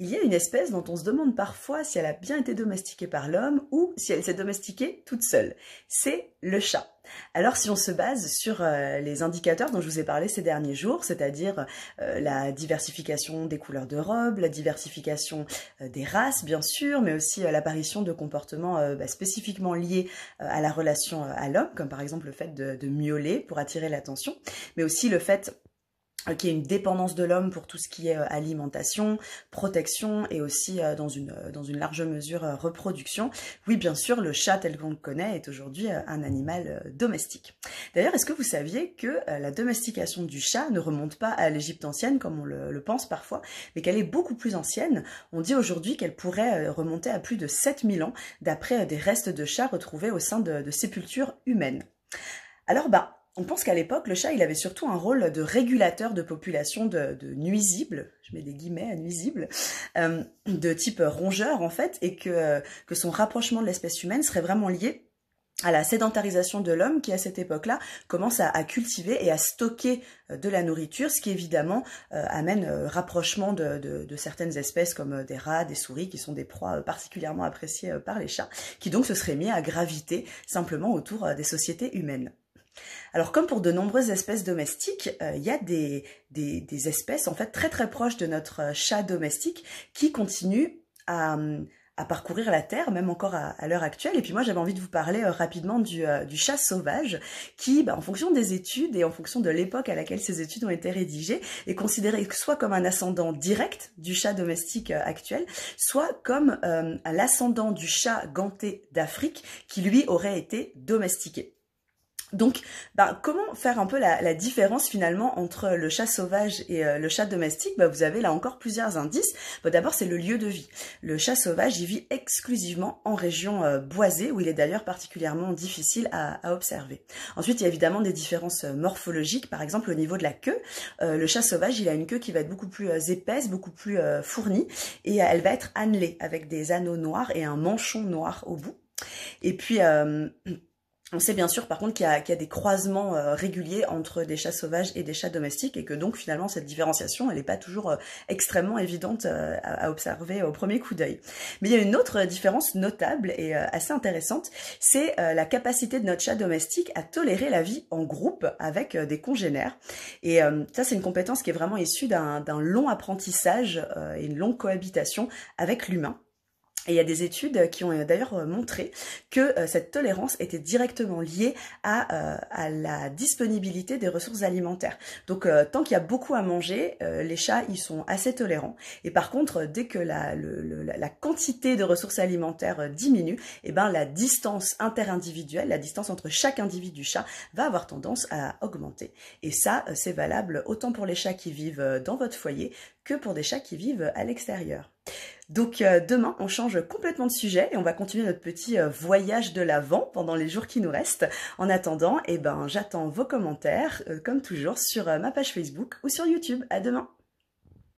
Il y a une espèce dont on se demande parfois si elle a bien été domestiquée par l'homme ou si elle s'est domestiquée toute seule. C'est le chat. Alors si on se base sur euh, les indicateurs dont je vous ai parlé ces derniers jours, c'est-à-dire euh, la diversification des couleurs de robe, la diversification euh, des races bien sûr, mais aussi l'apparition de comportements bah, spécifiquement liés à la relation à l'homme, comme par exemple le fait de miauler pour attirer l'attention, mais aussi le fait euh, qui est une dépendance de l'homme pour tout ce qui est euh, alimentation, protection et aussi euh, dans une, dans une large mesure reproduction. Oui, bien sûr, le chat tel qu'on le connaît est aujourd'hui un animal domestique. D'ailleurs, est-ce que vous saviez que la domestication du chat ne remonte pas à l'Égypte ancienne comme on le, pense parfois, mais qu'elle est beaucoup plus ancienne On dit aujourd'hui qu'elle pourrait remonter à plus de 7000 ans d'après des restes de chats retrouvés au sein de, de sépultures humaines. Alors bah, on pense qu'à l'époque, le chat, il avait surtout un rôle de régulateur de population de, nuisibles, je mets des guillemets à nuisibles, euh, de type rongeur en fait, et que, que son rapprochement de l'espèce humaine serait vraiment lié à la sédentarisation de l'homme qui à cette époque-là commence à, cultiver et à stocker euh, de la nourriture, ce qui évidemment euh, amène rapprochement de, de, certaines espèces comme des rats, des souris, qui sont des proies particulièrement appréciées par les chats, qui donc se seraient mis à graviter simplement autour des sociétés humaines. Alors comme pour de nombreuses espèces domestiques, euh, il y a des, espèces en fait très très proches de notre euh, chat domestique qui continuent euh, à, parcourir la Terre, même encore à, l'heure actuelle. Et puis moi j'avais envie de vous parler rapidement du, chat sauvage qui, bah, en fonction des études et en fonction de l'époque à laquelle ces études ont été rédigées, est considéré soit comme un ascendant direct du chat domestique actuel, soit comme l'ascendant du chat ganté d'Afrique qui lui aurait été domestiqué. Donc, bah, comment faire un peu la, différence finalement entre le chat sauvage et euh, le chat domestique bah, Vous avez là encore plusieurs indices. Bah, d'abord, c'est le lieu de vie. Le chat sauvage, il vit exclusivement en région euh, boisée, où il est d'ailleurs particulièrement difficile à, observer. Ensuite, il y a évidemment des différences euh, morphologiques, par exemple au niveau de la queue. le chat sauvage, il a une queue qui va être beaucoup plus épaisse, beaucoup plus fournie, et elle va être annelée, avec des anneaux noirs et un manchon noir au bout. Et puis... On sait bien sûr par contre qu'il y, a des croisements euh, réguliers entre des chats sauvages et des chats domestiques et que donc finalement cette différenciation elle n'est pas toujours euh, extrêmement évidente euh, à, à, observer au premier coup d'œil. Mais il y a une autre différence notable et assez intéressante, c'est la capacité de notre chat domestique à tolérer la vie en groupe avec des congénères. Et ça c'est une compétence qui est vraiment issue d'un long apprentissage et une longue cohabitation avec l'humain. Et il y a des études qui ont euh, d'ailleurs euh, montré que euh, cette tolérance était directement liée à, la disponibilité des ressources alimentaires. Donc tant qu'il y a beaucoup à manger, les chats, ils sont assez tolérants. Et par contre, dès que la, la quantité de ressources alimentaires diminue, et eh ben, la distance interindividuelle, la distance entre chaque individu chat, va avoir tendance à augmenter. Et ça, c'est valable autant pour les chats qui vivent dans votre foyer que pour des chats qui vivent à l'extérieur. Donc euh, demain, on change complètement de sujet et on va continuer notre petit euh, voyage de l'avant pendant les jours qui nous restent. En attendant, eh ben, j'attends vos commentaires, euh, comme toujours, sur ma page Facebook ou sur YouTube. À demain!